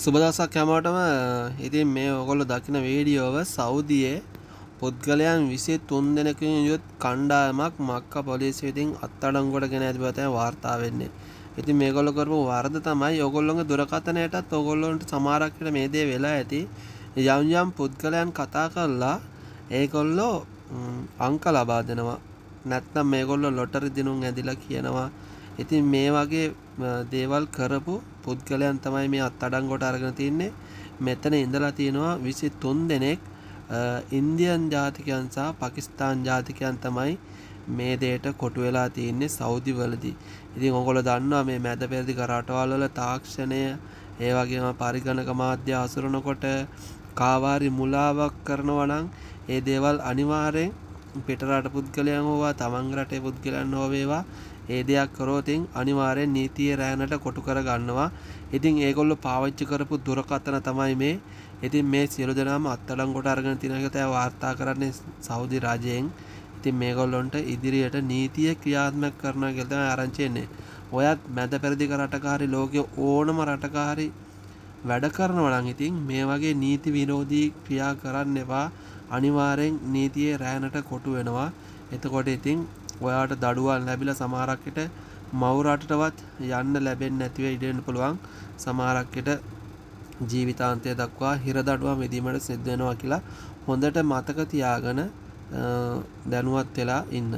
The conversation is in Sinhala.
සුබදසක් හැමෝටම ඉතින් මේ ඔකොල්ල දකින වීඩියෝව සෞදියේ පුද්ගලයන් විසි තුන් දෙනකින් යුත් කණ්ඩායමක් මක්ක පොලිසි විතින් අත්තඩංගොට ගෙන ඇතිබතය වාර්තා වෙන්නේ ඉතින් මේගොල්ල කරපු වර්ධ තමයි ඔගොල්ලොඟ දුරකතනයටත් ඔගොල්ලොන්ට සමාරක්කට මේදේ වෙලා ඇති යම්යම් පුද්ගලයන් කතා කරලා ඒකොල්ලෝ අංක ලබා දෙනවා නැත්නම් මේගොල්ලො ලොටරි දිනුම් ඇදිලා කියනවා ඉතින් මේ වගේ දේවල් කරපු පුද්ගලයන් තමයි මේ අත්අඩංගුවට අරගෙන තින්නේ මෙතන ඉඳලා තියෙනවා 23 දෙනෙක් ඉන්දියන් ජාතිකයන් සහ පාකිස්තාන් ජාතිකයන් තමයි මේ දෙයට කොටු වෙලා තින්නේ සෞදි වලදී. ඉතින් ඔයගොල්ලෝ දන්නවා මේ මැද පෙරදිග රටවල් වල තාක්ෂණය ඒ වගේම පරිගණක මාධ්‍ය හසුරනකොට කාවාරි මුලාවක් කරනවා නම් ඒ දේවල් අනිවාර්යෙන් පිටරට පුද්ගලයන් හෝවා තමන් රටේ පුද්ගලයන් හෝවේවා ඒ දෙයක් කරෝතින් අනිවාරයෙන් නීතිය රෑනට කොටු කර ගන්නවා ඉතින් ඒගොල්ලු පාවිච්චි කරපු දුරකතන තමයි මේ ඉතින් මේ සියලු දෙනාම අත්තඩම් කොට අරගෙන තිනගතය වාර්තා කරන්නේ සෞදි රාජයෙන් ඉතින් මේගොල්ලොන්ට ඉදිරියට නීතිය ක්‍රියාත්මක කරන ගෙතම ආරංචයන්නේ ඔයත් මැද පැරදික රටකාරි ලෝකය ඕනම රටකාරි වැඩ කරනවා නම් ඉතින් මේ වගේ නීති විරෝධී ක්‍රියා කරන්න එපා. අනිවාර්යෙන් නීතියේ රැහැනට කොටු වෙනවා. එතකොට ඉතින් ඔයාට දඩුවම් ලැබිලා සමහරක් විට මව් රටටවත් යන්න ලැබෙන්නේ නැතිව ඉඩ වෙන්න පුළුවන්. සමහරක් විට ජීවිතාන්තය දක්වා හිර දඩුවම් විඳීමට සිද්ධ වෙනවා කියලා හොඳට මතක තියාගෙන දැනුවත් වෙලා ඉන්න.